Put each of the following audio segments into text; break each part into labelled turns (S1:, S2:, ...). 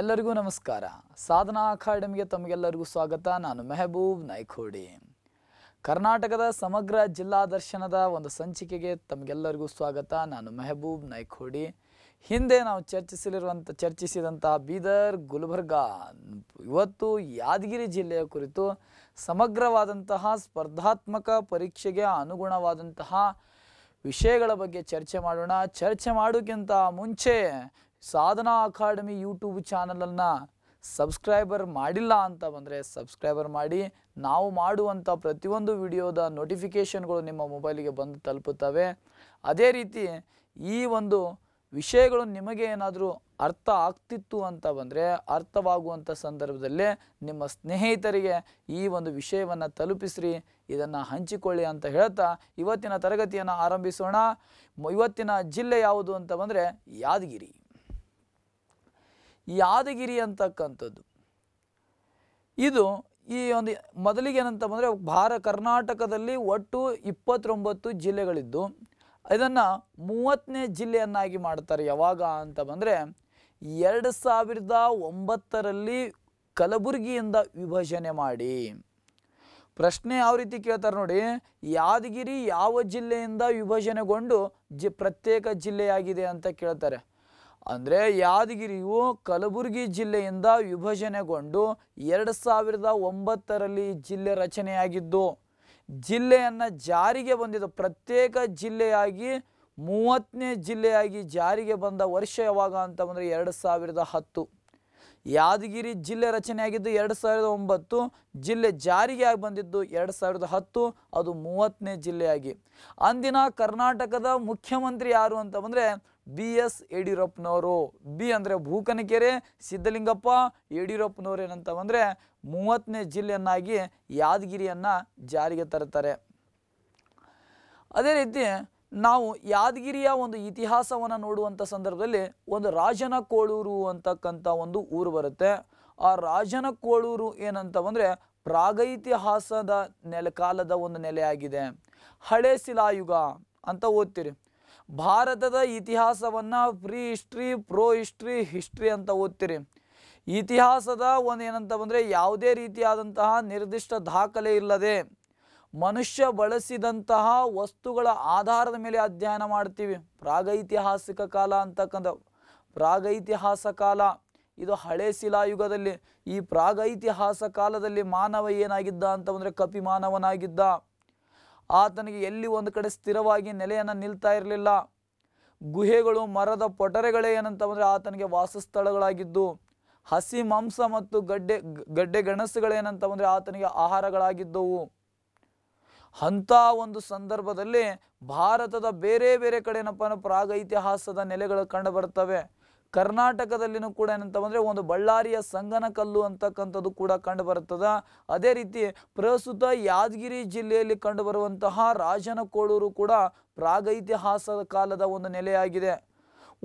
S1: ಎಲ್ಲರಿಗೂ ನಮಸ್ಕಾರ ಸಾಧನಾ ಅಕಾಡೆಮಿಗೆ ತಮಗೆಲ್ಲರಿಗೂ ಸ್ವಾಗತ ನಾನು ಮೆಹಬೂಬ್ ನಾಯ್ಕೋಡಿ ಕರ್ನಾಟಕದ ಸಮಗ್ರ ಜಿಲ್ಲಾ ದರ್ಶನದ ಒಂದು ಸಂಚಿಕೆಗೆ ತಮಗೆಲ್ಲರಿಗೂ ಸ್ವಾಗತ ನಾನು ಮೆಹಬೂಬ್ ನಾಯ್ಕೋಡಿ ಹಿಂದೆ ನಾವು ಚರ್ಚಿಸಲಿರುವಂಥ ಚರ್ಚಿಸಿದಂತಹ ಬೀದರ್ ಗುಲ್ಬರ್ಗಾ ಇವತ್ತು ಯಾದಗಿರಿ ಜಿಲ್ಲೆಯ ಕುರಿತು ಸಮಗ್ರವಾದಂತಹ ಸ್ಪರ್ಧಾತ್ಮಕ ಪರೀಕ್ಷೆಗೆ ಅನುಗುಣವಾದಂತಹ ವಿಷಯಗಳ ಬಗ್ಗೆ ಚರ್ಚೆ ಮಾಡೋಣ ಚರ್ಚೆ ಮಾಡೋಕ್ಕಿಂತ ಮುಂಚೆ ಸಾಧನಾ ಅಕಾಡೆಮಿ ಯೂಟ್ಯೂಬ್ ಚಾನಲನ್ನು ಸಬ್ಸ್ಕ್ರೈಬರ್ ಮಾಡಿಲ್ಲ ಅಂತ ಬಂದರೆ ಸಬ್ಸ್ಕ್ರೈಬರ್ ಮಾಡಿ ನಾವು ಮಾಡುವಂಥ ಪ್ರತಿಯೊಂದು ವಿಡಿಯೋದ ನೋಟಿಫಿಕೇಷನ್ಗಳು ನಿಮ್ಮ ಮೊಬೈಲಿಗೆ ಬಂದು ತಲುಪುತ್ತವೆ ಅದೇ ರೀತಿ ಈ ಒಂದು ವಿಷಯಗಳು ನಿಮಗೆ ಏನಾದರೂ ಅರ್ಥ ಆಗ್ತಿತ್ತು ಅಂತ ಬಂದರೆ ಅರ್ಥವಾಗುವಂಥ ಸಂದರ್ಭದಲ್ಲೇ ನಿಮ್ಮ ಸ್ನೇಹಿತರಿಗೆ ಈ ಒಂದು ವಿಷಯವನ್ನು ತಲುಪಿಸ್ರಿ ಇದನ್ನು ಹಂಚಿಕೊಳ್ಳಿ ಅಂತ ಹೇಳ್ತಾ ಇವತ್ತಿನ ತರಗತಿಯನ್ನು ಆರಂಭಿಸೋಣ ಇವತ್ತಿನ ಜಿಲ್ಲೆ ಯಾವುದು ಅಂತ ಬಂದರೆ ಯಾದಗಿರಿ ಯಾದಗಿರಿ ಅಂತಕ್ಕಂಥದ್ದು ಇದು ಈ ಒಂದು ಮೊದಲಿಗೆ ಏನಂತ ಬಂದರೆ ಭಾರ ಕರ್ನಾಟಕದಲ್ಲಿ ಒಟ್ಟು ಇಪ್ಪತ್ತೊಂಬತ್ತು ಜಿಲ್ಲೆಗಳಿದ್ದು ಇದನ್ನು ಮೂವತ್ತನೇ ಜಿಲ್ಲೆಯನ್ನಾಗಿ ಮಾಡ್ತಾರೆ ಯಾವಾಗ ಅಂತ ಬಂದರೆ ಎರಡು ಸಾವಿರದ ಒಂಬತ್ತರಲ್ಲಿ ಕಲಬುರಗಿಯಿಂದ ವಿಭಜನೆ ಮಾಡಿ ಪ್ರಶ್ನೆ ಯಾವ ರೀತಿ ಕೇಳ್ತಾರೆ ನೋಡಿ ಯಾದಗಿರಿ ಯಾವ ಜಿಲ್ಲೆಯಿಂದ ವಿಭಜನೆಗೊಂಡು ಜಿ ಪ್ರತ್ಯೇಕ ಜಿಲ್ಲೆಯಾಗಿದೆ ಅಂತ ಕೇಳ್ತಾರೆ ಅಂದರೆ ಯಾದಗಿರಿಯು ಕಲಬುರಗಿ ಜಿಲ್ಲೆಯಿಂದ ವಿಭಜನೆಗೊಂಡು ಎರಡು ಸಾವಿರದ ಒಂಬತ್ತರಲ್ಲಿ ಜಿಲ್ಲೆ ರಚನೆಯಾಗಿದ್ದು ಜಿಲ್ಲೆಯನ್ನು ಜಾರಿಗೆ ಬಂದಿದ ಪ್ರತ್ಯೇಕ ಜಿಲ್ಲೆಯಾಗಿ ಮೂವತ್ತನೇ ಜಿಲ್ಲೆಯಾಗಿ ಜಾರಿಗೆ ಬಂದ ವರ್ಷ ಯಾವಾಗ ಅಂತ ಬಂದರೆ ಎರಡು ಸಾವಿರದ ಹತ್ತು ಯಾದಗಿರಿ ಜಿಲ್ಲೆ ರಚನೆಯಾಗಿದ್ದು ಎರಡು ಸಾವಿರದ ಒಂಬತ್ತು ಜಿಲ್ಲೆ ಜಾರಿಗೆ ಆಗಿ ಬಂದಿದ್ದು ಎರಡು ಸಾವಿರದ ಹತ್ತು ಅದು ಮೂವತ್ತನೇ ಜಿಲ್ಲೆಯಾಗಿ ಅಂದಿನ ಕರ್ನಾಟಕದ ಮುಖ್ಯಮಂತ್ರಿ ಯಾರು ಅಂತ ಬಂದರೆ ಬಿ ಎಸ್ ಯಡಿಯೂರಪ್ಪನವರು ಬಿ ಅಂದರೆ ಭೂಕನಕೆರೆ ಸಿದ್ದಲಿಂಗಪ್ಪ ಏನಂತ ಬಂದರೆ ಮೂವತ್ತನೇ ಜಿಲ್ಲೆಯನ್ನಾಗಿ ಯಾದಗಿರಿಯನ್ನು ಜಾರಿಗೆ ತರುತ್ತಾರೆ ಅದೇ ರೀತಿ ನಾವು ಯಾದಗಿರಿಯ ಒಂದು ಇತಿಹಾಸವನ್ನು ನೋಡುವಂಥ ಸಂದರ್ಭದಲ್ಲಿ ಒಂದು ರಾಜನ ಕೋಳೂರು ಅಂತಕ್ಕಂಥ ಒಂದು ಊರು ಬರುತ್ತೆ ಆ ರಾಜನ ಕೋಳೂರು ಏನಂತ ಪ್ರಾಗ ಪ್ರಾಗೈತಿಹಾಸದ ನೆಲ ಕಾಲದ ಒಂದು ನೆಲೆಯಾಗಿದೆ ಹಳೆ ಶಿಲಾಯುಗ ಅಂತ ಓದ್ತೀರಿ ಭಾರತದ ಇತಿಹಾಸವನ್ನು prehistory pro history history ಅಂತ ಓದ್ತೀರಿ ಇತಿಹಾಸದ ಒಂದು ಏನಂತ ಬಂದರೆ ಯಾವುದೇ ರೀತಿಯಾದಂತಹ ನಿರ್ದಿಷ್ಟ ದಾಖಲೆ ಇಲ್ಲದೆ ಮನುಷ್ಯ ಬಳಸಿದಂತಹ ವಸ್ತುಗಳ ಆಧಾರದ ಮೇಲೆ ಅಧ್ಯಯನ ಮಾಡ್ತೀವಿ ಪ್ರಾಗೈತಿಹಾಸಿಕ ಕಾಲ ಅಂತಕ್ಕಂಥ ಪ್ರಾಗೈತಿಹಾಸ ಕಾಲ ಇದು ಹಳೆ ಶಿಲಾಯುಗದಲ್ಲಿ ಈ ಪ್ರಾಗೈತಿಹಾಸ ಕಾಲದಲ್ಲಿ ಮಾನವ ಏನಾಗಿದ್ದ ಅಂತ ಅಂದರೆ ಕಪಿ ಮಾನವನಾಗಿದ್ದ ಆತನಿಗೆ ಎಲ್ಲಿ ಒಂದು ಕಡೆ ಸ್ಥಿರವಾಗಿ ನೆಲೆಯನ್ನು ನಿಲ್ತಾ ಇರಲಿಲ್ಲ ಗುಹೆಗಳು ಮರದ ಪೊಟರೆಗಳೇ ಏನಂತ ಆತನಿಗೆ ವಾಸಸ್ಥಳಗಳಾಗಿದ್ದು ಹಸಿ ಮಾಂಸ ಮತ್ತು ಗಡ್ಡೆ ಗಡ್ಡೆ ಗಣಸುಗಳೇನಂತ ಅಂದರೆ ಆತನಿಗೆ ಆಹಾರಗಳಾಗಿದ್ದವು ಅಂಥ ಒಂದು ಸಂದರ್ಭದಲ್ಲಿ ಭಾರತದ ಬೇರೆ ಬೇರೆ ಕಡೆ ಏನಪ್ಪ ಪ್ರಾಗೈತಿಹಾಸದ ನೆಲೆಗಳು ಕಂಡು ಬರ್ತವೆ ಕರ್ನಾಟಕದಲ್ಲಿನೂ ಕೂಡ ಏನಂತಂದರೆ ಒಂದು ಬಳ್ಳಾರಿಯ ಸಂಗನಕಲ್ಲು ಅಂತಕ್ಕಂಥದ್ದು ಕೂಡ ಕಂಡು ಅದೇ ರೀತಿ ಪ್ರಸ್ತುತ ಯಾದಗಿರಿ ಜಿಲ್ಲೆಯಲ್ಲಿ ಕಂಡುಬರುವಂತಹ ರಾಜನಕೋಳೂರು ಕೂಡ ಪ್ರಾಗೈತಿಹಾಸದ ಕಾಲದ ಒಂದು ನೆಲೆಯಾಗಿದೆ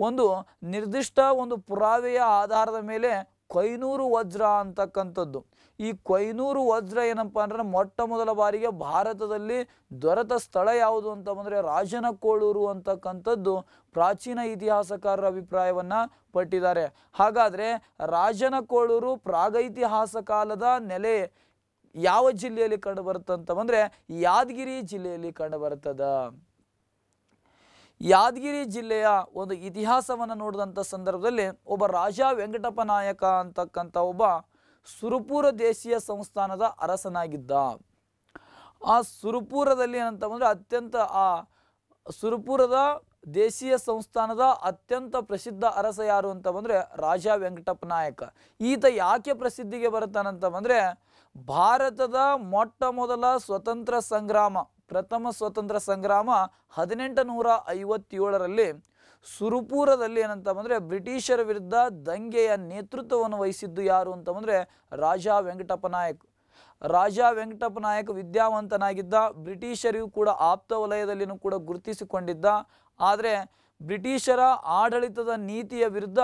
S1: ಒಂದು ನಿರ್ದಿಷ್ಟ ಒಂದು ಪುರಾವೆಯ ಆಧಾರದ ಮೇಲೆ ಕೈನೂರು ವಜ್ರ ಅಂತಕ್ಕಂಥದ್ದು ಈ ಕೊಯ್ನೂರು ವಜ್ರ ಏನಪ್ಪ ಅಂದ್ರೆ ಮೊಟ್ಟ ಮೊದಲ ಬಾರಿಗೆ ಭಾರತದಲ್ಲಿ ದೊರೆತ ಸ್ಥಳ ಯಾವುದು ಅಂತ ಬಂದರೆ ರಾಜನಕೋಳೂರು ಅಂತಕ್ಕಂಥದ್ದು ಪ್ರಾಚೀನ ಇತಿಹಾಸಕಾರರ ಅಭಿಪ್ರಾಯವನ್ನು ಪಟ್ಟಿದ್ದಾರೆ ಹಾಗಾದರೆ ರಾಜನಕೋಳೂರು ಪ್ರಾಗೈತಿಹಾಸ ಕಾಲದ ನೆಲೆ ಯಾವ ಜಿಲ್ಲೆಯಲ್ಲಿ ಕಂಡು ಬರುತ್ತಂತ ಬಂದರೆ ಯಾದಗಿರಿ ಜಿಲ್ಲೆಯಲ್ಲಿ ಕಂಡು ಬರ್ತದ ಯಾದಗಿರಿ ಜಿಲ್ಲೆಯ ಒಂದು ಇತಿಹಾಸವನ್ನು ನೋಡಿದಂಥ ಸಂದರ್ಭದಲ್ಲಿ ಒಬ್ಬ ರಾಜ ವೆಂಕಟಪ್ಪ ನಾಯಕ ಅಂತಕ್ಕಂಥ ಒಬ್ಬ ಸುರಪುರ ದೇಶೀಯ ಸಂಸ್ಥಾನದ ಅರಸನಾಗಿದ್ದ ಆ ಸುರಪುರದಲ್ಲಿ ಏನಂತ ಬಂದ್ರೆ ಅತ್ಯಂತ ಆ ಸುರಪುರದ ದೇಶೀಯ ಸಂಸ್ಥಾನದ ಅತ್ಯಂತ ಪ್ರಸಿದ್ಧ ಅರಸ ಯಾರು ಅಂತ ಬಂದರೆ ರಾಜ ವೆಂಕಟಪ್ಪ ನಾಯಕ ಈತ ಯಾಕೆ ಪ್ರಸಿದ್ಧಿಗೆ ಬರುತ್ತಾನಂತ ಬಂದರೆ ಭಾರತದ ಮೊಟ್ಟ ಮೊದಲ ಸ್ವತಂತ್ರ ಸಂಗ್ರಾಮ ಪ್ರಥಮ ಸ್ವತಂತ್ರ ಸಂಗ್ರಾಮ ಹದಿನೆಂಟು ನೂರ ಐವತ್ತೇಳರಲ್ಲಿ ಸುರುಪುರದಲ್ಲಿ ಏನಂತ ಬಂದರೆ ಬ್ರಿಟಿಷರ ವಿರುದ್ಧ ದಂಗೆಯ ನೇತೃತ್ವವನ್ನು ವಹಿಸಿದ್ದು ಯಾರು ಅಂತ ಬಂದರೆ ರಾಜ ವೆಂಕಟಪ್ಪ ನಾಯಕ್ ರಾಜಾ ವೆಂಕಟಪ್ಪ ನಾಯಕ್ ವಿದ್ಯಾವಂತನಾಗಿದ್ದ ಬ್ರಿಟಿಷರಿಗೂ ಕೂಡ ಆಪ್ತ ವಲಯದಲ್ಲಿನೂ ಕೂಡ ಗುರುತಿಸಿಕೊಂಡಿದ್ದ ಆದರೆ ಬ್ರಿಟಿಷರ ಆಡಳಿತದ ನೀತಿಯ ವಿರುದ್ಧ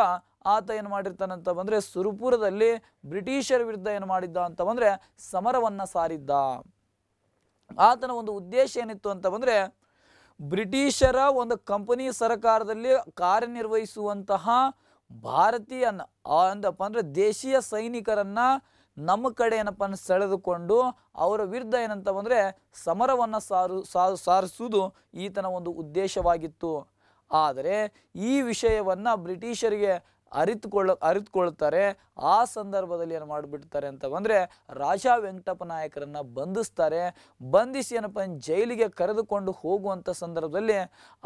S1: ಆತ ಏನು ಮಾಡಿರ್ತಾನಂತ ಬಂದರೆ ಸುರುಪುರದಲ್ಲಿ ಬ್ರಿಟಿಷರ ವಿರುದ್ಧ ಏನು ಮಾಡಿದ್ದ ಅಂತ ಬಂದರೆ ಸಮರವನ್ನು ಸಾರಿದ್ದ ಆತನ ಒಂದು ಉದ್ದೇಶ ಏನಿತ್ತು ಅಂತ ಬಂದರೆ ಬ್ರಿಟಿಷರ ಒಂದು ಕಂಪನಿ ಸರಕಾರದಲ್ಲಿ ಕಾರ್ಯನಿರ್ವಹಿಸುವಂತಹ ಭಾರತೀಯ ಅಂದಪ್ಪ ಅಂದರೆ ದೇಶೀಯ ಸೈನಿಕರನ್ನು ನಮ್ಮ ಕಡೆ ಏನಪ್ಪ ಅಂದ್ರೆ ಸೆಳೆದುಕೊಂಡು ಅವರ ವಿರುದ್ಧ ಏನಂತ ಬಂದರೆ ಸಮರವನ್ನು ಸಾರು ಸಾರಿಸುವುದು ಈತನ ಒಂದು ಉದ್ದೇಶವಾಗಿತ್ತು ಆದರೆ ಈ ವಿಷಯವನ್ನು ಬ್ರಿಟಿಷರಿಗೆ ಅರಿತುಕೊಳ್ಳ ಅರಿತುಕೊಳ್ತಾರೆ ಆ ಸಂದರ್ಭದಲ್ಲಿ ಏನು ಮಾಡಿಬಿಡ್ತಾರೆ ಅಂತ ಬಂದರೆ ರಾಜಾ ವೆಂಕಟಪ್ಪ ನಾಯಕರನ್ನು ಬಂಧಿಸ್ತಾರೆ ಬಂಧಿಸಿ ಏನಪ್ಪ ಜೈಲಿಗೆ ಕರೆದುಕೊಂಡು ಹೋಗುವಂಥ ಸಂದರ್ಭದಲ್ಲಿ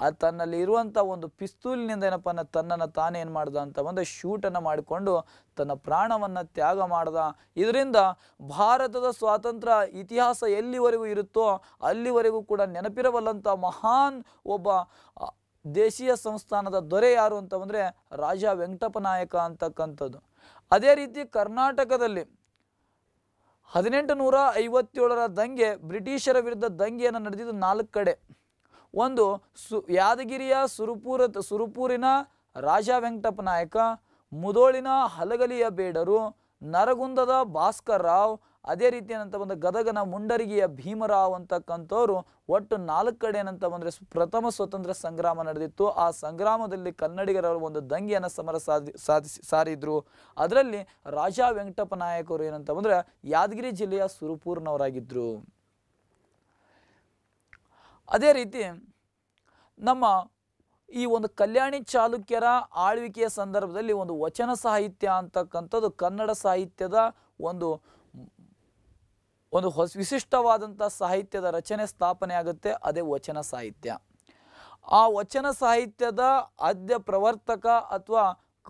S1: ಆ ತನ್ನಲ್ಲಿ ಇರುವಂಥ ಒಂದು ಪಿಸ್ತೂಲಿನಿಂದ ಏನಪ್ಪ ತನ್ನನ್ನು ಏನು ಮಾಡ್ದ ಅಂತ ಬಂದರೆ ಶೂಟನ್ನು ಮಾಡಿಕೊಂಡು ತನ್ನ ಪ್ರಾಣವನ್ನು ತ್ಯಾಗ ಮಾಡ್ದ ಇದರಿಂದ ಭಾರತದ ಸ್ವಾತಂತ್ರ್ಯ ಇತಿಹಾಸ ಎಲ್ಲಿವರೆಗೂ ಇರುತ್ತೋ ಅಲ್ಲಿವರೆಗೂ ಕೂಡ ನೆನಪಿರಬಲ್ಲಂಥ ಮಹಾನ್ ಒಬ್ಬ ದೇಶೀಯ ಸಂಸ್ಥಾನದ ದೊರೆ ಯಾರು ಅಂತ ಬಂದರೆ ರಾಜ ವೆಂಕಟಪನಾಯಕ ಅಂತಕ್ಕಂಥದ್ದು ಅದೇ ರೀತಿ ಕರ್ನಾಟಕದಲ್ಲಿ ಹದಿನೆಂಟು ನೂರ ಐವತ್ತೇಳರ ದಂಗೆ ಬ್ರಿಟಿಷರ ವಿರುದ್ಧ ದಂಗೆಯನ್ನು ನಡೆದಿದ್ದು ನಾಲ್ಕು ಕಡೆ ಒಂದು ಸು ಯಾದಗಿರಿಯ ಸುರುಪೂರ ಸುರುಪೂರಿನ ರಾಜ ನಾಯಕ ಮುದೋಳಿನ ಹಲಗಲಿಯ ಬೇಡರು ನರಗುಂದದ ಭಾಸ್ಕರ್ ರಾವ್ ಅದೇ ರೀತಿ ಏನಂತ ಬಂದ ಗದಗನ ಮುಂಡರಿಗಿಯ ಭೀಮರಾವ್ ಅಂತಕ್ಕಂಥವ್ರು ಒಟ್ಟು ನಾಲ್ಕು ಕಡೆ ಏನಂತ ಬಂದರೆ ಪ್ರಥಮ ಸ್ವತಂತ್ರ ಸಂಗ್ರಾಮ ನಡೆದಿತ್ತು ಆ ಸಂಗ್ರಾಮದಲ್ಲಿ ಕನ್ನಡಿಗರ ಒಂದು ದಂಗೆಯನ್ನು ಸಮರ ಸಾಧಿ ಸಾಧಿಸಿ ಸಾರಿದ್ರು ಅದರಲ್ಲಿ ರಾಜ ವೆಂಕಟಪ್ಪ ನಾಯಕರು ಏನಂತ ಬಂದರೆ ಯಾದಗಿರಿ ಜಿಲ್ಲೆಯ ಸುರಪೂರ್ನವರಾಗಿದ್ದರು ಅದೇ ರೀತಿ ನಮ್ಮ ಈ ಒಂದು ಕಲ್ಯಾಣಿ ಚಾಲುಕ್ಯರ ಆಳ್ವಿಕೆಯ ಸಂದರ್ಭದಲ್ಲಿ ಒಂದು ವಚನ ಸಾಹಿತ್ಯ ಅಂತಕ್ಕಂಥದ್ದು ಕನ್ನಡ ಸಾಹಿತ್ಯದ ಒಂದು ಒಂದು ಹೊಸ ವಿಶಿಷ್ಟವಾದಂಥ ಸಾಹಿತ್ಯದ ರಚನೆ ಸ್ಥಾಪನೆ ಆಗುತ್ತೆ ಅದೇ ವಚನ ಸಾಹಿತ್ಯ ಆ ವಚನ ಸಾಹಿತ್ಯದ ಆದ್ಯ ಪ್ರವರ್ತಕ ಅಥವಾ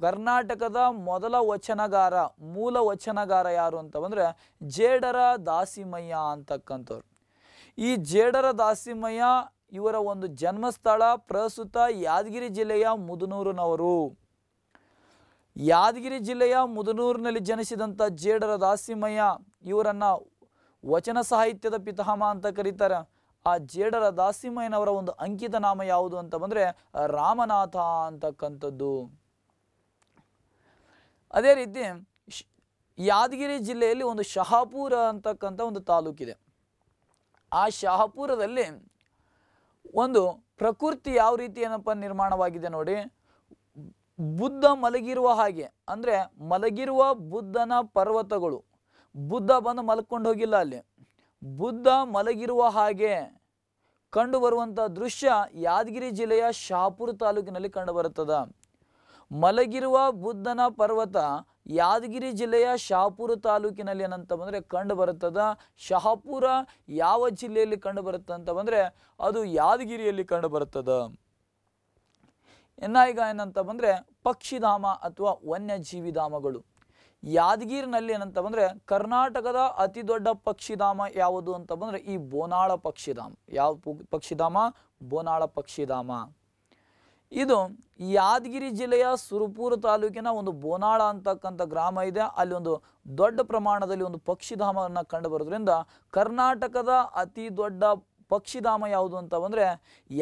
S1: ಕರ್ನಾಟಕದ ಮೊದಲ ವಚನಗಾರ ಮೂಲ ವಚನಗಾರ ಯಾರು ಅಂತ ಬಂದರೆ ಜೇಡರ ದಾಸಿಮಯ್ಯ ಅಂತಕ್ಕಂಥವ್ರು ಈ ಜೇಡರ ದಾಸಿಮಯ್ಯ ಇವರ ಒಂದು ಜನ್ಮಸ್ಥಳ ಪ್ರಸ್ತುತ ಯಾದಗಿರಿ ಜಿಲ್ಲೆಯ ಮುದನೂರಿನವರು ಯಾದಗಿರಿ ಜಿಲ್ಲೆಯ ಮುದನೂರಿನಲ್ಲಿ ಜನಿಸಿದಂಥ ಜೇಡರ ದಾಸಿಮಯ್ಯ ಇವರನ್ನು ವಚನ ಸಾಹಿತ್ಯದ ಪಿತಾಮ ಅಂತ ಕರೀತಾರೆ ಆ ಜೇಡರ ದಾಸಿಮಯ್ಯನವರ ಒಂದು ಅಂಕಿತ ನಾಮ ಯಾವುದು ಅಂತ ಬಂದರೆ ರಾಮನಾಥ ಅಂತಕ್ಕಂಥದ್ದು ಅದೇ ರೀತಿ ಯಾದಗಿರಿ ಜಿಲ್ಲೆಯಲ್ಲಿ ಒಂದು ಶಹಾಪುರ ಅಂತಕ್ಕಂಥ ಒಂದು ತಾಲೂಕಿದೆ ಆ ಶಹಾಪುರದಲ್ಲಿ ಒಂದು ಪ್ರಕೃತಿ ಯಾವ ರೀತಿ ಏನಪ್ಪ ನಿರ್ಮಾಣವಾಗಿದೆ ನೋಡಿ ಬುದ್ಧ ಮಲಗಿರುವ ಹಾಗೆ ಅಂದರೆ ಮಲಗಿರುವ ಬುದ್ಧನ ಪರ್ವತಗಳು ಬುದ್ಧ ಬಂದು ಮಲ್ಕೊಂಡು ಹೋಗಿಲ್ಲ ಅಲ್ಲಿ ಬುದ್ಧ ಮಲಗಿರುವ ಹಾಗೆ ಕಂಡು ದೃಶ್ಯ ಯಾದಗಿರಿ ಜಿಲ್ಲೆಯ ಶಾಪುರ ತಾಲೂಕಿನಲ್ಲಿ ಕಂಡುಬರುತ್ತದೆ ಮಲಗಿರುವ ಬುದ್ಧನ ಪರ್ವತ ಯಾದಗಿರಿ ಜಿಲ್ಲೆಯ ಶಾಪುರ ತಾಲೂಕಿನಲ್ಲಿ ಏನಂತ ಬಂದರೆ ಕಂಡು ಬರುತ್ತದ ಶಹಾಪುರ ಯಾವ ಜಿಲ್ಲೆಯಲ್ಲಿ ಕಂಡು ಬರುತ್ತೆ ಅಂತ ಬಂದರೆ ಅದು ಯಾದಗಿರಿಯಲ್ಲಿ ಕಂಡು ಬರುತ್ತದೆ ಇನ್ನ ಈಗ ಏನಂತ ಬಂದರೆ ಪಕ್ಷಿಧಾಮ ಅಥವಾ ವನ್ಯಜೀವಿಧಾಮಗಳು ಯಾದಗಿರಿನಲ್ಲಿ ಏನಂತ ಬಂದರೆ ಕರ್ನಾಟಕದ ಅತಿ ದೊಡ್ಡ ಪಕ್ಷಿಧಾಮ ಯಾವುದು ಅಂತ ಬಂದರೆ ಈ ಬೋನಾಳ ಪಕ್ಷಿಧಾಮ ಯಾವ ಪಕ್ಷಿಧಾಮ ಬೋನಾಳ ಪಕ್ಷಿಧಾಮ ಇದು ಯಾದಗಿರಿ ಜಿಲ್ಲೆಯ ಸುರಪುರ ತಾಲೂಕಿನ ಒಂದು ಬೋನಾಳ ಅಂತಕ್ಕಂಥ ಗ್ರಾಮ ಇದೆ ಅಲ್ಲಿ ಒಂದು ದೊಡ್ಡ ಪ್ರಮಾಣದಲ್ಲಿ ಒಂದು ಪಕ್ಷಿಧಾಮವನ್ನು ಕಂಡುಬರೋದ್ರಿಂದ ಕರ್ನಾಟಕದ ಅತಿ ದೊಡ್ಡ ಪಕ್ಷಿಧಾಮ ಯಾವುದು ಅಂತ ಬಂದರೆ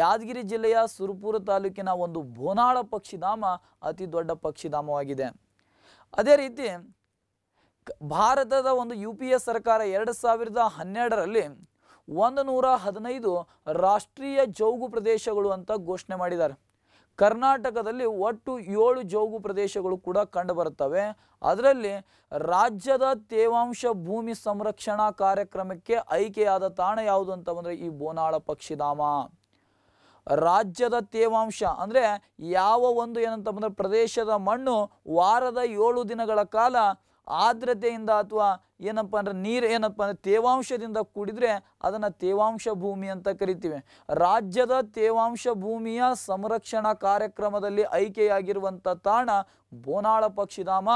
S1: ಯಾದಗಿರಿ ಜಿಲ್ಲೆಯ ಸುರಪುರ ತಾಲೂಕಿನ ಒಂದು ಬೋನಾಳ ಪಕ್ಷಿಧಾಮ ಅತಿ ದೊಡ್ಡ ಪಕ್ಷಿಧಾಮವಾಗಿದೆ ಅದೇ ರೀತಿ ಭಾರತದ ಒಂದು ಯು ಪಿ ಎ ಸರ್ಕಾರ ಎರಡು ಸಾವಿರದ ಹನ್ನೆರಡರಲ್ಲಿ ಒಂದು ನೂರ ಹದಿನೈದು ರಾಷ್ಟ್ರೀಯ ಜೌಗು ಪ್ರದೇಶಗಳು ಅಂತ ಘೋಷಣೆ ಮಾಡಿದ್ದಾರೆ ಕರ್ನಾಟಕದಲ್ಲಿ ಒಟ್ಟು ಏಳು ಜೌಗು ಪ್ರದೇಶಗಳು ಕೂಡ ಕಂಡುಬರುತ್ತವೆ ಅದರಲ್ಲಿ ರಾಜ್ಯದ ತೇವಾಂಶ ಭೂಮಿ ಸಂರಕ್ಷಣಾ ಕಾರ್ಯಕ್ರಮಕ್ಕೆ ಆಯ್ಕೆಯಾದ ತಾಣ ಯಾವುದು ಅಂತ ಬಂದರೆ ಈ ಬೋನಾಳ ಪಕ್ಷಿಧಾಮ ರಾಜ್ಯದ ತೇವಾಂಶ ಅಂದರೆ ಯಾವ ಒಂದು ಏನಂತ ಬಂದರೆ ಪ್ರದೇಶದ ಮಣ್ಣು ವಾರದ ಏಳು ದಿನಗಳ ಕಾಲ ಆರ್ದ್ರತೆಯಿಂದ ಅಥವಾ ಏನಪ್ಪ ಅಂದರೆ ನೀರು ಏನಪ್ಪ ಅಂದರೆ ತೇವಾಂಶದಿಂದ ಕೂಡಿದರೆ ಅದನ್ನು ತೇವಾಂಶ ಭೂಮಿ ಅಂತ ಕರಿತೀವಿ ರಾಜ್ಯದ ತೇವಾಂಶ ಭೂಮಿಯ ಸಂರಕ್ಷಣಾ ಕಾರ್ಯಕ್ರಮದಲ್ಲಿ ಆಯ್ಕೆಯಾಗಿರುವಂಥ ತಾಣ ಬೋನಾಳ ಪಕ್ಷಿಧಾಮ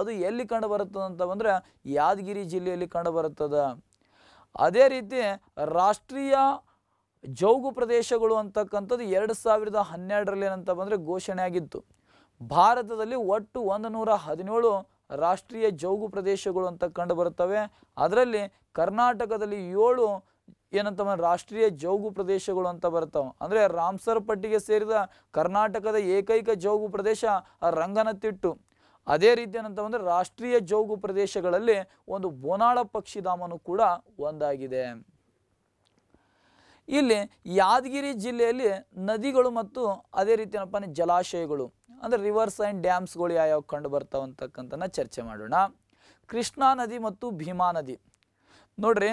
S1: ಅದು ಎಲ್ಲಿ ಕಂಡುಬರುತ್ತದೆ ಬಂದರೆ ಯಾದಗಿರಿ ಜಿಲ್ಲೆಯಲ್ಲಿ ಕಂಡುಬರುತ್ತದೆ ಅದೇ ರೀತಿ ರಾಷ್ಟ್ರೀಯ ಜೌಗು ಪ್ರದೇಶಗಳು ಅಂತಕ್ಕಂಥದ್ದು ಎರಡು ಸಾವಿರದ ಹನ್ನೆರಡರಲ್ಲಿ ಏನಂತ ಬಂದರೆ ಘೋಷಣೆ ಆಗಿತ್ತು ಭಾರತದಲ್ಲಿ ಒಟ್ಟು ಒಂದು ನೂರ ಹದಿನೇಳು ರಾಷ್ಟ್ರೀಯ ಜೌಗು ಪ್ರದೇಶಗಳು ಅಂತ ಕಂಡು ಬರುತ್ತವೆ ಅದರಲ್ಲಿ ಕರ್ನಾಟಕದಲ್ಲಿ ಏಳು ಏನಂತ ರಾಷ್ಟ್ರೀಯ ಜೌಗು ಪ್ರದೇಶಗಳು ಅಂತ ಬರ್ತವೆ ಅಂದರೆ ರಾಮ್ಸರ್ ಪಟ್ಟಿಗೆ ಸೇರಿದ ಕರ್ನಾಟಕದ ಏಕೈಕ ಜೌಗು ಪ್ರದೇಶ ರಂಗನತಿಟ್ಟು ಅದೇ ರೀತಿ ಏನಂತ ಬಂದರೆ ರಾಷ್ಟ್ರೀಯ ಜೌಗು ಪ್ರದೇಶಗಳಲ್ಲಿ ಒಂದು ಬೋನಾಳ ಪಕ್ಷಿಧಾಮನು ಕೂಡ ಒಂದಾಗಿದೆ ಇಲ್ಲಿ ಯಾದಗಿರಿ ಜಿಲ್ಲೆಯಲ್ಲಿ ನದಿಗಳು ಮತ್ತು ಅದೇ ರೀತಿ ಏನಪ್ಪ ಜಲಾಶಯಗಳು ಅಂದರೆ ರಿವರ್ಸ್ ಆ್ಯಂಡ್ ಡ್ಯಾಮ್ಸ್ಗಳು ಯಾವ ಕಂಡು ಬರ್ತಾವೆ ಅಂತಕ್ಕಂಥನ ಚರ್ಚೆ ಮಾಡೋಣ ಕೃಷ್ಣಾ ನದಿ ಮತ್ತು ಭೀಮಾ ನದಿ ನೋಡ್ರಿ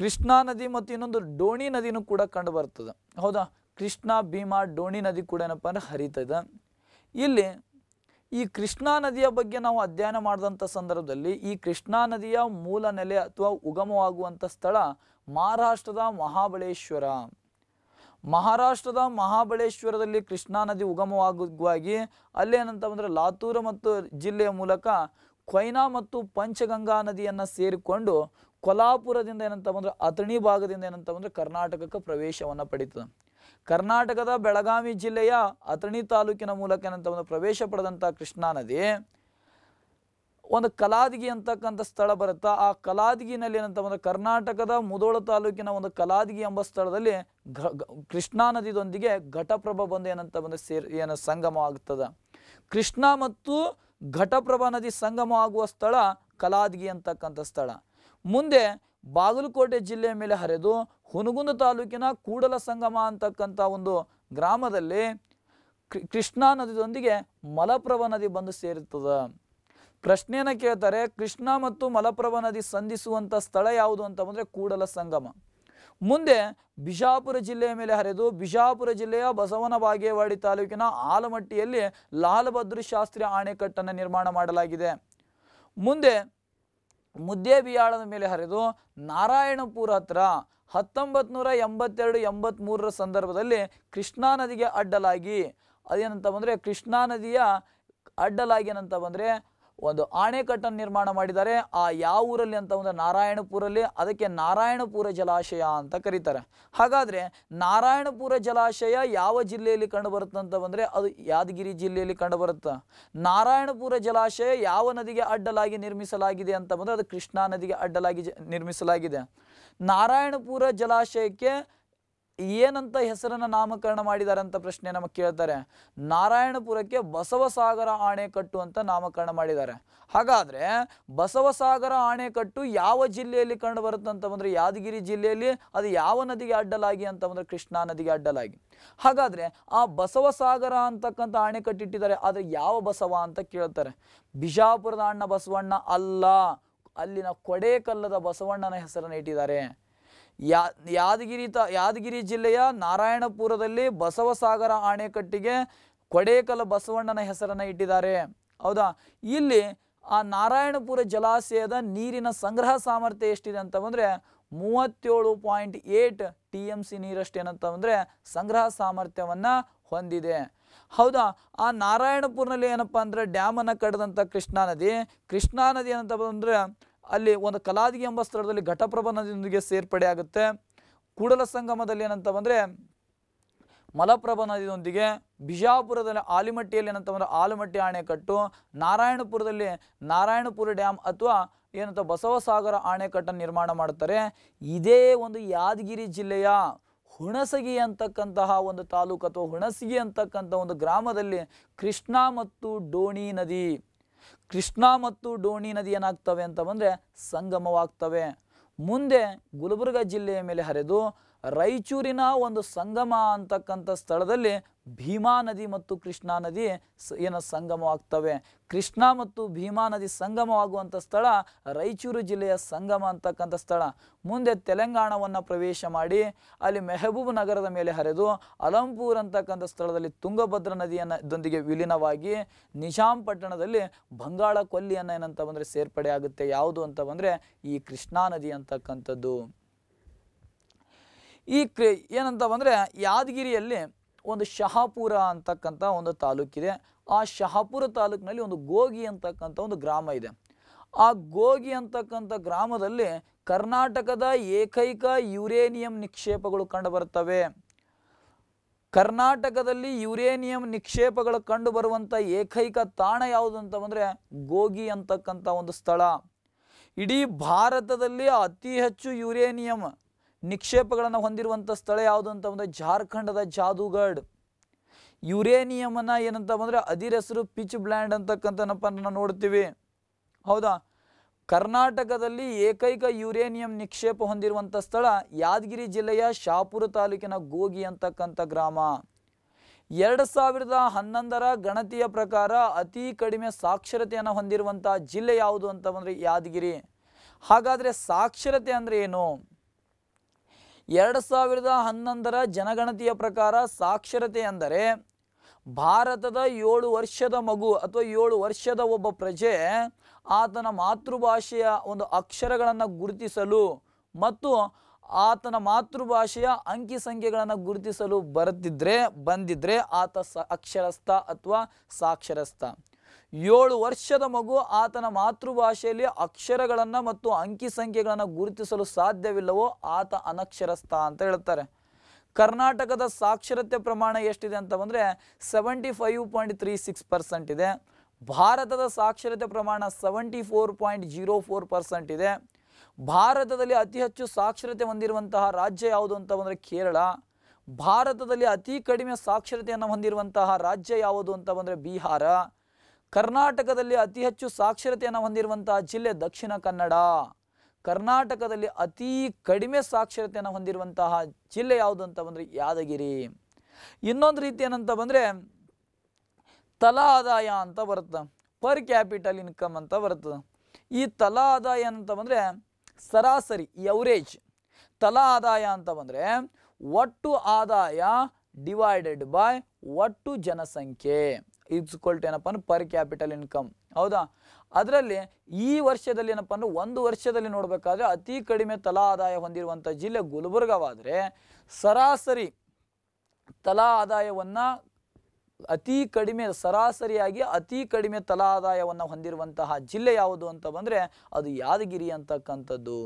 S1: ಕೃಷ್ಣಾ ನದಿ ಮತ್ತು ಇನ್ನೊಂದು ಡೋಣಿ ನದಿನೂ ಕೂಡ ಕಂಡು ಬರ್ತದೆ ಹೌದಾ ಕೃಷ್ಣಾ ಭೀಮಾ ಡೋಣಿ ನದಿ ಕೂಡ ಏನಪ್ಪ ಅಂದರೆ ಹರಿತದೆ ಇಲ್ಲಿ ಈ ಕೃಷ್ಣಾ ನದಿಯ ಬಗ್ಗೆ ನಾವು ಅಧ್ಯಯನ ಮಾಡಿದಂಥ ಸಂದರ್ಭದಲ್ಲಿ ಈ ಕೃಷ್ಣಾ ನದಿಯ ಮೂಲ ನೆಲೆ ಅಥವಾ ಉಗಮವಾಗುವಂಥ ಸ್ಥಳ ಮಹಾರಾಷ್ಟ್ರದ ಮಹಾಬಳೇಶ್ವರ ಮಹಾರಾಷ್ಟ್ರದ ಮಹಾಬಳೇಶ್ವರದಲ್ಲಿ ಕೃಷ್ಣಾ ನದಿ ಉಗಮವಾಗುವಾಗಿ ಅಲ್ಲೇನಂತ ಬಂದರೆ ಲಾತೂರ ಮತ್ತು ಜಿಲ್ಲೆಯ ಮೂಲಕ ಕೊಯ್ನಾ ಮತ್ತು ಪಂಚಗಂಗಾ ನದಿಯನ್ನು ಸೇರಿಕೊಂಡು ಕೊಲ್ಲಾಪುರದಿಂದ ಏನಂತ ಬಂದರೆ ಅಥಣಿ ಭಾಗದಿಂದ ಏನಂತ ಬಂದರೆ ಕರ್ನಾಟಕಕ್ಕೆ ಪ್ರವೇಶವನ್ನು ಪಡೀತದೆ ಕರ್ನಾಟಕದ ಬೆಳಗಾವಿ ಜಿಲ್ಲೆಯ ಅಥಣಿ ತಾಲೂಕಿನ ಮೂಲಕ ಏನಂತ ಬಂದರೆ ಪ್ರವೇಶ ಪಡೆದಂಥ ಕೃಷ್ಣಾ ನದಿ ಒಂದು ಕಲಾದಿಗಿ ಅಂತಕ್ಕಂಥ ಸ್ಥಳ ಬರುತ್ತಾ ಆ ಕಲಾದಿಗಿನಲ್ಲಿ ಏನಂತ ಒಂದು ಕರ್ನಾಟಕದ ಮುದೋಳ ತಾಲೂಕಿನ ಒಂದು ಕಲಾದಗಿ ಎಂಬ ಸ್ಥಳದಲ್ಲಿ ಘ ಕೃಷ್ಣಾ ನದಿದೊಂದಿಗೆ ಘಟಪ್ರಭ ಬಂದು ಏನಂತ ಬಂದು ಸೇರ್ ಏನು ಸಂಗಮ ಆಗ್ತದೆ ಕೃಷ್ಣಾ ಮತ್ತು ಘಟಪ್ರಭ ನದಿ ಸಂಗಮ ಆಗುವ ಸ್ಥಳ ಕಲಾದಿಗಿ ಅಂತಕ್ಕಂಥ ಸ್ಥಳ ಮುಂದೆ ಬಾಗಲಕೋಟೆ ಜಿಲ್ಲೆಯ ಮೇಲೆ ಹರಿದು ಹುನಗುಂದ ತಾಲೂಕಿನ ಕೂಡಲ ಸಂಗಮ ಅಂತಕ್ಕಂಥ ಒಂದು ಗ್ರಾಮದಲ್ಲಿ ಕೃಷ್ಣಾ ನದಿದೊಂದಿಗೆ ಮಲಪ್ರಭ ನದಿ ಬಂದು ಸೇರುತ್ತದೆ ಪ್ರಶ್ನೆಯನ್ನು ಕೇಳ್ತಾರೆ ಕೃಷ್ಣ ಮತ್ತು ಮಲಪ್ರಭಾ ನದಿ ಸಂಧಿಸುವಂಥ ಸ್ಥಳ ಯಾವುದು ಅಂತ ಬಂದರೆ ಕೂಡಲ ಸಂಗಮ ಮುಂದೆ ಬಿಜಾಪುರ ಜಿಲ್ಲೆಯ ಮೇಲೆ ಹರಿದು ಬಿಜಾಪುರ ಜಿಲ್ಲೆಯ ಬಸವನ ಬಾಗೇವಾಡಿ ತಾಲೂಕಿನ ಆಲಮಟ್ಟಿಯಲ್ಲಿ ಲಾಲ್ ಶಾಸ್ತ್ರಿ ಅಣೆಕಟ್ಟನ್ನು ನಿರ್ಮಾಣ ಮಾಡಲಾಗಿದೆ ಮುಂದೆ ಮುದ್ದೇಬಿಯಾಳದ ಮೇಲೆ ಹರಿದು ನಾರಾಯಣಪುರ ಹತ್ರ ಹತ್ತೊಂಬತ್ತು ನೂರ ಎಂಬತ್ತೆರಡು ಎಂಬತ್ತ್ಮೂರರ ಸಂದರ್ಭದಲ್ಲಿ ಕೃಷ್ಣಾ ನದಿಗೆ ಅಡ್ಡಲಾಗಿ ಅದೇನಂತ ಬಂದರೆ ಕೃಷ್ಣಾ ನದಿಯ ಅಡ್ಡಲಾಗಿ ಏನಂತ ಬಂದರೆ ಒಂದು ಆಣೆಕಟ್ಟನ್ನು ನಿರ್ಮಾಣ ಮಾಡಿದ್ದಾರೆ ಆ ಯಾವ ಊರಲ್ಲಿ ಅಂತ ಒಂದು ನಾರಾಯಣಪುರಲ್ಲಿ ಅದಕ್ಕೆ ನಾರಾಯಣಪುರ ಜಲಾಶಯ ಅಂತ ಕರೀತಾರೆ ಹಾಗಾದರೆ ನಾರಾಯಣಪುರ ಜಲಾಶಯ ಯಾವ ಜಿಲ್ಲೆಯಲ್ಲಿ ಕಂಡುಬರುತ್ತೆ ಅಂತ ಬಂದರೆ ಅದು ಯಾದಗಿರಿ ಜಿಲ್ಲೆಯಲ್ಲಿ ಕಂಡುಬರುತ್ತೆ ನಾರಾಯಣಪುರ ಜಲಾಶಯ ಯಾವ ನದಿಗೆ ಅಡ್ಡಲಾಗಿ ನಿರ್ಮಿಸಲಾಗಿದೆ ಅಂತ ಬಂದರೆ ಅದು ಕೃಷ್ಣಾ ನದಿಗೆ ಅಡ್ಡಲಾಗಿ ನಿರ್ಮಿಸಲಾಗಿದೆ ನಾರಾಯಣಪುರ ಜಲಾಶಯಕ್ಕೆ ಏನಂತ ಹೆಸರನ್ನು ನಾಮಕರಣ ಮಾಡಿದ್ದಾರೆ ಅಂತ ಪ್ರಶ್ನೆ ನಮಗೆ ಕೇಳ್ತಾರೆ ನಾರಾಯಣಪುರಕ್ಕೆ ಬಸವಸಾಗರ ಆಣೆಕಟ್ಟು ಅಂತ ನಾಮಕರಣ ಮಾಡಿದ್ದಾರೆ ಹಾಗಾದರೆ ಬಸವಸಾಗರ ಆಣೆಕಟ್ಟು ಯಾವ ಜಿಲ್ಲೆಯಲ್ಲಿ ಕಂಡು ಬರುತ್ತೆ ಅಂತ ಬಂದರೆ ಯಾದಗಿರಿ ಜಿಲ್ಲೆಯಲ್ಲಿ ಅದು ಯಾವ ನದಿಗೆ ಅಡ್ಡಲಾಗಿ ಅಂತ ಬಂದರೆ ಕೃಷ್ಣಾ ನದಿಗೆ ಅಡ್ಡಲಾಗಿ ಹಾಗಾದರೆ ಆ ಬಸವಸಾಗರ ಅಂತಕ್ಕಂಥ ಇಟ್ಟಿದ್ದಾರೆ ಆದರೆ ಯಾವ ಬಸವ ಅಂತ ಕೇಳ್ತಾರೆ ಬಿಜಾಪುರದ ಅಣ್ಣ ಬಸವಣ್ಣ ಅಲ್ಲ ಅಲ್ಲಿನ ಕೊಡೇಕಲ್ಲದ ಬಸವಣ್ಣನ ಹೆಸರನ್ನು ಇಟ್ಟಿದ್ದಾರೆ ಯಾ ಯಾದಗಿರಿ ತ ಯಾದಗಿರಿ ಜಿಲ್ಲೆಯ ನಾರಾಯಣಪುರದಲ್ಲಿ ಬಸವಸಾಗರ ಅಣೆಕಟ್ಟಿಗೆ ಕೊಡೇಕಲ ಬಸವಣ್ಣನ ಹೆಸರನ್ನು ಇಟ್ಟಿದ್ದಾರೆ ಹೌದಾ ಇಲ್ಲಿ ಆ ನಾರಾಯಣಪುರ ಜಲಾಶಯದ ನೀರಿನ ಸಂಗ್ರಹ ಸಾಮರ್ಥ್ಯ ಎಷ್ಟಿದೆ ಅಂತ ಬಂದರೆ ಮೂವತ್ತೇಳು point eight T M C ನೀರಷ್ಟು ಏನಂತ ಬಂದ್ರೆ ಸಂಗ್ರಹ ಸಾಮರ್ಥ್ಯವನ್ನು ಹೊಂದಿದೆ ಹೌದಾ ಆ ನಾರಾಯಣಪುರನಲ್ಲಿ ಏನಪ್ಪ ಅಂದರೆ ಡ್ಯಾಮನ್ನು ಕಡ್ದಂಥ ಕೃಷ್ಣಾ ನದಿ ಕೃಷ್ಣಾ ನದಿ ಏನಂತ ಬಂದ್ರೆ ಅಲ್ಲಿ ಒಂದು ಕಲಾದಿ ಎಂಬ ಸ್ಥಳದಲ್ಲಿ ಘಟಪ್ರಭಾ ನದಿಯೊಂದಿಗೆ ಸೇರ್ಪಡೆ ಆಗುತ್ತೆ ಕೂಡಲ ಸಂಗಮದಲ್ಲಿ ಏನಂತ ಬಂದರೆ ಮಲಪ್ರಭಾ ನದಿಯೊಂದಿಗೆ ಬಿಜಾಪುರದಲ್ಲಿ ಆಲಿಮಟ್ಟಿಯಲ್ಲಿ ಏನಂತ ಬಂದರೆ ಆಲಮಟ್ಟಿ ಆಣೆಕಟ್ಟು ನಾರಾಯಣಪುರದಲ್ಲಿ ನಾರಾಯಣಪುರ ಡ್ಯಾಮ್ ಅಥವಾ ಏನಂತ ಬಸವಸಾಗರ ಆಣೆಕಟ್ಟನ್ನು ನಿರ್ಮಾಣ ಮಾಡ್ತಾರೆ ಇದೇ ಒಂದು ಯಾದಗಿರಿ ಜಿಲ್ಲೆಯ ಹುಣಸಗಿ ಅಂತಕ್ಕಂತಹ ಒಂದು ತಾಲೂಕು ಅಥವಾ ಹುಣಸಗಿ ಅಂತಕ್ಕಂಥ ಒಂದು ಗ್ರಾಮದಲ್ಲಿ ಕೃಷ್ಣಾ ಮತ್ತು ಡೋಣಿ ನದಿ ಕೃಷ್ಣ ಮತ್ತು ಡೋಣಿ ನದಿ ಏನಾಗ್ತವೆ ಅಂತ ಬಂದರೆ ಸಂಗಮವಾಗ್ತವೆ ಮುಂದೆ ಗುಲ್ಬರ್ಗ ಜಿಲ್ಲೆಯ ಮೇಲೆ ಹರಿದು ರಾಯಚೂರಿನ ಒಂದು ಸಂಗಮ ಅಂತಕ್ಕಂಥ ಸ್ಥಳದಲ್ಲಿ ಭೀಮಾ ನದಿ ಮತ್ತು ಕೃಷ್ಣಾ ನದಿ ಏನ ಸಂಗಮವಾಗ್ತವೆ ಕೃಷ್ಣಾ ಮತ್ತು ಭೀಮಾ ನದಿ ಸಂಗಮವಾಗುವಂಥ ಸ್ಥಳ ರಾಯಚೂರು ಜಿಲ್ಲೆಯ ಸಂಗಮ ಅಂತಕ್ಕಂಥ ಸ್ಥಳ ಮುಂದೆ ತೆಲಂಗಾಣವನ್ನು ಪ್ರವೇಶ ಮಾಡಿ ಅಲ್ಲಿ ಮೆಹಬೂಬ್ ನಗರದ ಮೇಲೆ ಹರಿದು ಅಲಂಪೂರ್ ಅಂತಕ್ಕಂಥ ಸ್ಥಳದಲ್ಲಿ ತುಂಗಭದ್ರಾ ನದಿಯನ್ನದೊಂದಿಗೆ ವಿಲೀನವಾಗಿ ನಿಜಾಮ್ ಪಟ್ಟಣದಲ್ಲಿ ಬಂಗಾಳ ಕೊಲ್ಲಿಯನ್ನು ಏನಂತ ಬಂದರೆ ಸೇರ್ಪಡೆ ಆಗುತ್ತೆ ಯಾವುದು ಅಂತ ಬಂದರೆ ಈ ಕೃಷ್ಣಾ ನದಿ ಅಂತಕ್ಕಂಥದ್ದು ಈ ಕ್ರಿ ಬಂದರೆ ಯಾದಗಿರಿಯಲ್ಲಿ ಒಂದು ಶಹಾಪುರ ಅಂತಕ್ಕಂಥ ಒಂದು ತಾಲೂಕಿದೆ ಆ ಶಹಾಪುರ ತಾಲೂಕಿನಲ್ಲಿ ಒಂದು ಗೋಗಿ ಅಂತಕ್ಕಂಥ ಒಂದು ಗ್ರಾಮ ಇದೆ ಆ ಗೋಗಿ ಅಂತಕ್ಕಂಥ ಗ್ರಾಮದಲ್ಲಿ ಕರ್ನಾಟಕದ ಏಕೈಕ ಯುರೇನಿಯಂ ನಿಕ್ಷೇಪಗಳು ಕಂಡುಬರ್ತವೆ ಕರ್ನಾಟಕದಲ್ಲಿ ಯುರೇನಿಯಂ ನಿಕ್ಷೇಪಗಳು ಬರುವಂಥ ಏಕೈಕ ತಾಣ ಯಾವುದು ಬಂದರೆ ಗೋಗಿ ಅಂತಕ್ಕಂಥ ಒಂದು ಸ್ಥಳ ಇಡೀ ಭಾರತದಲ್ಲಿ ಅತಿ ಹೆಚ್ಚು ಯುರೇನಿಯಂ ನಿಕ್ಷೇಪಗಳನ್ನು ಹೊಂದಿರುವಂಥ ಸ್ಥಳ ಯಾವುದು ಅಂತ ಬಂದರೆ ಜಾರ್ಖಂಡದ ಜಾದೂಗಢ್ ಯುರೇನಿಯಮನ್ನು ಏನಂತ ಬಂದರೆ ಅದಿರಸರು ಪಿಚ್ ಬ್ಲ್ಯಾಂಡ್ ಅಂತಕ್ಕಂಥನಪ್ಪ ನಾವು ನೋಡ್ತೀವಿ ಹೌದಾ ಕರ್ನಾಟಕದಲ್ಲಿ ಏಕೈಕ ಯುರೇನಿಯಂ ನಿಕ್ಷೇಪ ಹೊಂದಿರುವಂಥ ಸ್ಥಳ ಯಾದಗಿರಿ ಜಿಲ್ಲೆಯ ಶಾಪುರ ತಾಲೂಕಿನ ಗೋಗಿ ಅಂತಕ್ಕಂಥ ಗ್ರಾಮ ಎರಡು ಸಾವಿರದ ಹನ್ನೊಂದರ ಗಣತಿಯ ಪ್ರಕಾರ ಅತಿ ಕಡಿಮೆ ಸಾಕ್ಷರತೆಯನ್ನು ಹೊಂದಿರುವಂಥ ಜಿಲ್ಲೆ ಯಾವುದು ಅಂತ ಬಂದರೆ ಯಾದಗಿರಿ ಹಾಗಾದರೆ ಸಾಕ್ಷರತೆ ಅಂದರೆ ಏನು ಎರಡು ಸಾವಿರದ ಹನ್ನೊಂದರ ಜನಗಣತಿಯ ಪ್ರಕಾರ ಸಾಕ್ಷರತೆ ಅಂದರೆ ಭಾರತದ ಏಳು ವರ್ಷದ ಮಗು ಅಥವಾ ಏಳು ವರ್ಷದ ಒಬ್ಬ ಪ್ರಜೆ ಆತನ ಮಾತೃಭಾಷೆಯ ಒಂದು ಅಕ್ಷರಗಳನ್ನು ಗುರುತಿಸಲು ಮತ್ತು ಆತನ ಮಾತೃಭಾಷೆಯ ಅಂಕಿ ಸಂಖ್ಯೆಗಳನ್ನು ಗುರುತಿಸಲು ಬರುತ್ತಿದ್ರೆ ಬಂದಿದ್ರೆ ಆತ ಸ ಅಕ್ಷರಸ್ಥ ಅಥವಾ ಸಾಕ್ಷರಸ್ಥ ಏಳು ವರ್ಷದ ಮಗು ಆತನ ಮಾತೃಭಾಷೆಯಲ್ಲಿ ಅಕ್ಷರಗಳನ್ನು ಮತ್ತು ಅಂಕಿ ಸಂಖ್ಯೆಗಳನ್ನು ಗುರುತಿಸಲು ಸಾಧ್ಯವಿಲ್ಲವೋ ಆತ ಅನಕ್ಷರಸ್ಥ ಅಂತ ಹೇಳ್ತಾರೆ ಕರ್ನಾಟಕದ ಸಾಕ್ಷರತೆ ಪ್ರಮಾಣ ಎಷ್ಟಿದೆ ಅಂತ ಬಂದರೆ seventy five point three six percent ಇದೆ ಭಾರತದ ಸಾಕ್ಷರತೆ ಪ್ರಮಾಣ seventy four point zero four percent ಇದೆ ಭಾರತದಲ್ಲಿ ಅತಿ ಹೆಚ್ಚು ಸಾಕ್ಷರತೆ ಹೊಂದಿರುವಂತಹ ರಾಜ್ಯ ಯಾವುದು ಅಂತ ಬಂದರೆ ಕೇರಳ ಭಾರತದಲ್ಲಿ ಅತಿ ಕಡಿಮೆ ಸಾಕ್ಷರತೆಯನ್ನು ಹೊಂದಿರುವಂತಹ ರಾಜ್ಯ ಯಾವುದು ಅಂತ ಬಂದರೆ ಬಿಹಾರ ಕರ್ನಾಟಕದಲ್ಲಿ ಅತಿ ಹೆಚ್ಚು ಸಾಕ್ಷರತೆಯನ್ನು ಹೊಂದಿರುವಂತಹ ಜಿಲ್ಲೆ ದಕ್ಷಿಣ ಕನ್ನಡ ಕರ್ನಾಟಕದಲ್ಲಿ ಅತೀ ಕಡಿಮೆ ಸಾಕ್ಷರತೆಯನ್ನು ಹೊಂದಿರುವಂತಹ ಜಿಲ್ಲೆ ಯಾವುದು ಅಂತ ಬಂದರೆ ಯಾದಗಿರಿ ಇನ್ನೊಂದು ರೀತಿ ಏನಂತ ಬಂದರೆ ತಲಾ ಆದಾಯ ಅಂತ ಬರುತ್ತೆ ಪರ್ ಕ್ಯಾಪಿಟಲ್ ಇನ್ಕಮ್ ಅಂತ ಬರ್ತದೆ ಈ ತಲಾ ಆದಾಯ ಅಂತ ಬಂದರೆ ಸರಾಸರಿ ಎವರೇಜ್ ತಲಾ ಆದಾಯ ಅಂತ ಬಂದರೆ ಒಟ್ಟು ಆದಾಯ ಡಿವೈಡೆಡ್ ಬೈ ಒಟ್ಟು ಜನಸಂಖ್ಯೆ ಈಕ್ವಲ್ ಏನಪ್ಪ ಅಂದ್ರೆ ಪರ್ ಕ್ಯಾಪಿಟಲ್ ಇನ್ಕಮ್ ಹೌದಾ ಅದರಲ್ಲಿ ಈ ವರ್ಷದಲ್ಲಿ ಏನಪ್ಪ ಅಂದ್ರೆ ಒಂದು ವರ್ಷದಲ್ಲಿ ನೋಡಬೇಕಾದ್ರೆ ಅತಿ ಕಡಿಮೆ ತಲಾ ಆದಾಯ ಹೊಂದಿರುವಂಥ ಜಿಲ್ಲೆ ಗುಲ್ಬರ್ಗವಾದರೆ ಸರಾಸರಿ ತಲಾ ಆದಾಯವನ್ನು ಅತಿ ಕಡಿಮೆ ಸರಾಸರಿಯಾಗಿ ಅತಿ ಕಡಿಮೆ ತಲಾ ಆದಾಯವನ್ನು ಹೊಂದಿರುವಂತಹ ಜಿಲ್ಲೆ ಯಾವುದು ಅಂತ ಬಂದರೆ ಅದು ಯಾದಗಿರಿ ಅಂತಕ್ಕಂಥದ್ದು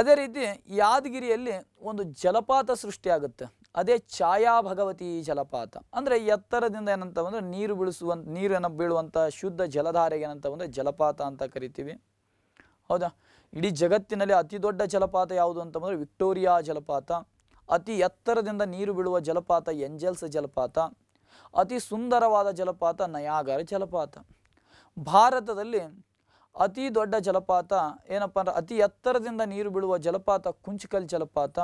S1: ಅದೇ ರೀತಿ ಯಾದಗಿರಿಯಲ್ಲಿ ಒಂದು ಜಲಪಾತ ಸೃಷ್ಟಿಯಾಗುತ್ತೆ ಅದೇ ಛಾಯಾ ಭಗವತಿ ಜಲಪಾತ ಅಂದರೆ ಎತ್ತರದಿಂದ ಏನಂತ ಬಂದರೆ ನೀರು ಬೀಳಿಸುವಂಥ ನೀರನ್ನು ಬೀಳುವಂಥ ಶುದ್ಧ ಜಲಧಾರೆಗೆ ಏನಂತ ಜಲಪಾತ ಅಂತ ಕರಿತೀವಿ ಹೌದಾ ಇಡೀ ಜಗತ್ತಿನಲ್ಲಿ ಅತಿ ದೊಡ್ಡ ಜಲಪಾತ ಯಾವುದು ಅಂತಂದರೆ ವಿಕ್ಟೋರಿಯಾ ಜಲಪಾತ ಅತಿ ಎತ್ತರದಿಂದ ನೀರು ಬೀಳುವ ಜಲಪಾತ ಎಂಜಲ್ಸ್ ಜಲಪಾತ ಅತಿ ಸುಂದರವಾದ ಜಲಪಾತ ನಯಾಗರ ಜಲಪಾತ ಭಾರತದಲ್ಲಿ ಅತಿ ದೊಡ್ಡ ಜಲಪಾತ ಏನಪ್ಪ ಅಂದ್ರೆ ಅತಿ ಎತ್ತರದಿಂದ ನೀರು ಬೀಳುವ ಜಲಪಾತ ಕುಂಚಕಲ್ ಜಲಪಾತ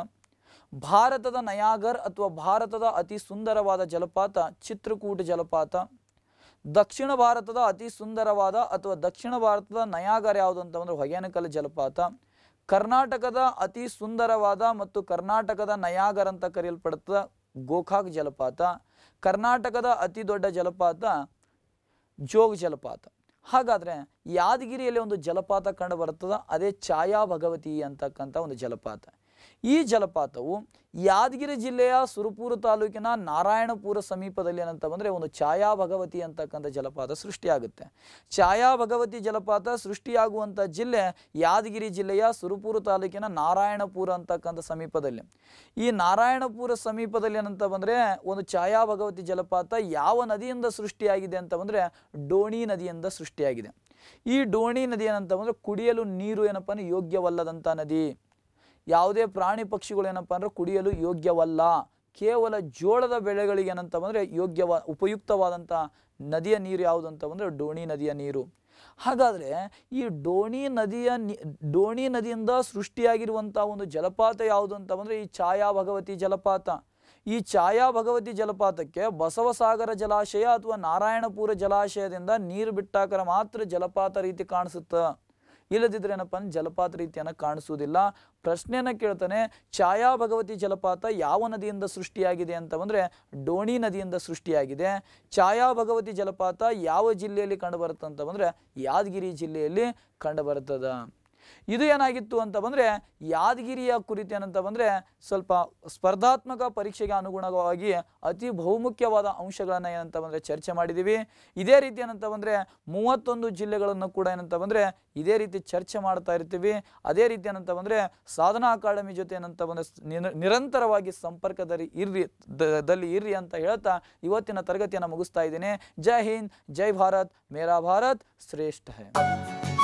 S1: ಭಾರತದ ನಯಾಗರ್ ಅಥವಾ ಭಾರತದ ಅತಿ ಸುಂದರವಾದ ಜಲಪಾತ ಚಿತ್ರಕೂಟ ಜಲಪಾತ ದಕ್ಷಿಣ ಭಾರತದ ಅತಿ ಸುಂದರವಾದ ಅಥವಾ ದಕ್ಷಿಣ ಭಾರತದ ನಯಾಗರ್ ಯಾವುದು ಅಂತಂದ್ರೆ ಹೊಗೇನಕಲ್ ಜಲಪಾತ ಕರ್ನಾಟಕದ ಅತಿ ಸುಂದರವಾದ ಮತ್ತು ಕರ್ನಾಟಕದ ನಯಾಗರ್ ಅಂತ ಕರೆಯಲ್ಪಡುತ್ತ ಗೋಖಾಕ್ ಜಲಪಾತ ಕರ್ನಾಟಕದ ಅತಿ ದೊಡ್ಡ ಜಲಪಾತ ಜೋಗ್ ಜಲಪಾತ ಹಾಗಾದರೆ ಯಾದಗಿರಿಯಲ್ಲಿ ಒಂದು ಜಲಪಾತ ಕಂಡು ಬರ್ತದ ಅದೇ ಛಾಯಾ ಭಗವತಿ ಅಂತಕ್ಕಂಥ ಒಂದು ಜಲಪಾತ ಈ ಜಲಪಾತವು ಯಾದಗಿರಿ ಜಿಲ್ಲೆಯ ಸುರಪುರ ತಾಲೂಕಿನ ನಾರಾಯಣಪುರ ಸಮೀಪದಲ್ಲಿ ಏನಂತ ಬಂದರೆ ಒಂದು ಛಾಯಾ ಭಗವತಿ ಅಂತಕ್ಕಂಥ ಜಲಪಾತ ಸೃಷ್ಟಿಯಾಗುತ್ತೆ ಛಾಯಾ ಭಗವತಿ ಜಲಪಾತ ಸೃಷ್ಟಿಯಾಗುವಂಥ ಜಿಲ್ಲೆ ಯಾದಗಿರಿ ಜಿಲ್ಲೆಯ ಸುರಪುರ ತಾಲೂಕಿನ ನಾರಾಯಣಪುರ ಅಂತಕ್ಕಂಥ ಸಮೀಪದಲ್ಲಿ ಈ ನಾರಾಯಣಪುರ ಸಮೀಪದಲ್ಲಿ ಏನಂತ ಬಂದರೆ ಒಂದು ಛಾಯಾ ಭಗವತಿ ಜಲಪಾತ ಯಾವ ನದಿಯಿಂದ ಸೃಷ್ಟಿಯಾಗಿದೆ ಅಂತ ಬಂದರೆ ಡೋಣಿ ನದಿಯಿಂದ ಸೃಷ್ಟಿಯಾಗಿದೆ ಈ ಡೋಣಿ ನದಿ ಏನಂತ ಬಂದರೆ ಕುಡಿಯಲು ನೀರು ಏನಪ್ಪ ಯೋಗ್ಯವಲ್ಲದಂಥ ನದಿ ಯಾವುದೇ ಪ್ರಾಣಿ ಪಕ್ಷಿಗಳೇನಪ್ಪ ಅಂದರೆ ಕುಡಿಯಲು ಯೋಗ್ಯವಲ್ಲ ಕೇವಲ ಜೋಳದ ಬೆಳೆಗಳಿಗೆ ಏನಂತ ಬಂದರೆ ಯೋಗ್ಯವ ಉಪಯುಕ್ತವಾದಂಥ ನದಿಯ ನೀರು ಯಾವುದು ಅಂತ ಬಂದರೆ ಡೋಣಿ ನದಿಯ ನೀರು ಹಾಗಾದರೆ ಈ ಡೋಣಿ ನದಿಯ ಡೋಣಿ ನದಿಯಿಂದ ಸೃಷ್ಟಿಯಾಗಿರುವಂಥ ಒಂದು ಜಲಪಾತ ಯಾವುದು ಅಂತ ಬಂದರೆ ಈ ಛಾಯಾ ಭಗವತಿ ಜಲಪಾತ ಈ ಛಾಯಾ ಭಗವತಿ ಜಲಪಾತಕ್ಕೆ ಬಸವಸಾಗರ ಜಲಾಶಯ ಅಥವಾ ನಾರಾಯಣಪುರ ಜಲಾಶಯದಿಂದ ನೀರು ಬಿಟ್ಟಾಕರ ಮಾತ್ರ ಜಲಪಾತ ರೀತಿ ಕಾಣಿಸುತ್ತೆ ಇಲ್ಲದಿದ್ರೆ ಏನಪ್ಪ ಅಂದ್ರೆ ಜಲಪಾತ ರೀತಿಯನ್ನು ಕಾಣಿಸುವುದಿಲ್ಲ ಪ್ರಶ್ನೆಯನ್ನ ಕೇಳ್ತಾನೆ ಛಾಯಾ ಭಗವತಿ ಜಲಪಾತ ಯಾವ ನದಿಯಿಂದ ಸೃಷ್ಟಿಯಾಗಿದೆ ಅಂತ ಬಂದ್ರೆ ಡೋಣಿ ನದಿಯಿಂದ ಸೃಷ್ಟಿಯಾಗಿದೆ ಛಾಯಾ ಭಗವತಿ ಜಲಪಾತ ಯಾವ ಜಿಲ್ಲೆಯಲ್ಲಿ ಕಂಡುಬರುತ್ತೆ ಬಂದ್ರೆ ಯಾದಗಿರಿ ಜಿಲ್ಲೆಯಲ್ಲಿ ಬರುತ್ತದ ಇದು ಏನಾಗಿತ್ತು ಅಂತ ಬಂದರೆ ಯಾದಗಿರಿಯ ಕುರಿತು ಏನಂತ ಬಂದರೆ ಸ್ವಲ್ಪ ಸ್ಪರ್ಧಾತ್ಮಕ ಪರೀಕ್ಷೆಗೆ ಅನುಗುಣವಾಗಿ ಅತಿ ಬಹುಮುಖ್ಯವಾದ ಅಂಶಗಳನ್ನು ಏನಂತ ಬಂದರೆ ಚರ್ಚೆ ಮಾಡಿದ್ದೀವಿ ಇದೇ ರೀತಿ ಏನಂತ ಬಂದರೆ ಮೂವತ್ತೊಂದು ಜಿಲ್ಲೆಗಳನ್ನು ಕೂಡ ಏನಂತ ಬಂದರೆ ಇದೇ ರೀತಿ ಚರ್ಚೆ ಮಾಡ್ತಾ ಇರ್ತೀವಿ ಅದೇ ರೀತಿ ಏನಂತ ಬಂದರೆ ಸಾಧನಾ ಅಕಾಡೆಮಿ ಜೊತೆ ಏನಂತ ಬಂದರೆ ನಿರಂತರವಾಗಿ ಸಂಪರ್ಕದಲ್ಲಿ ಇರ್ರಿ ದಲ್ಲಿ ಇರ್ರಿ ಅಂತ ಹೇಳ್ತಾ ಇವತ್ತಿನ ತರಗತಿಯನ್ನು ಮುಗಿಸ್ತಾ ಇದ್ದೀನಿ ಜೈ ಹಿಂದ್ ಜೈ ಭಾರತ್ ಮೇರಾ ಭಾರತ್ ಶ್ರೇಷ್ಠ ಹೇ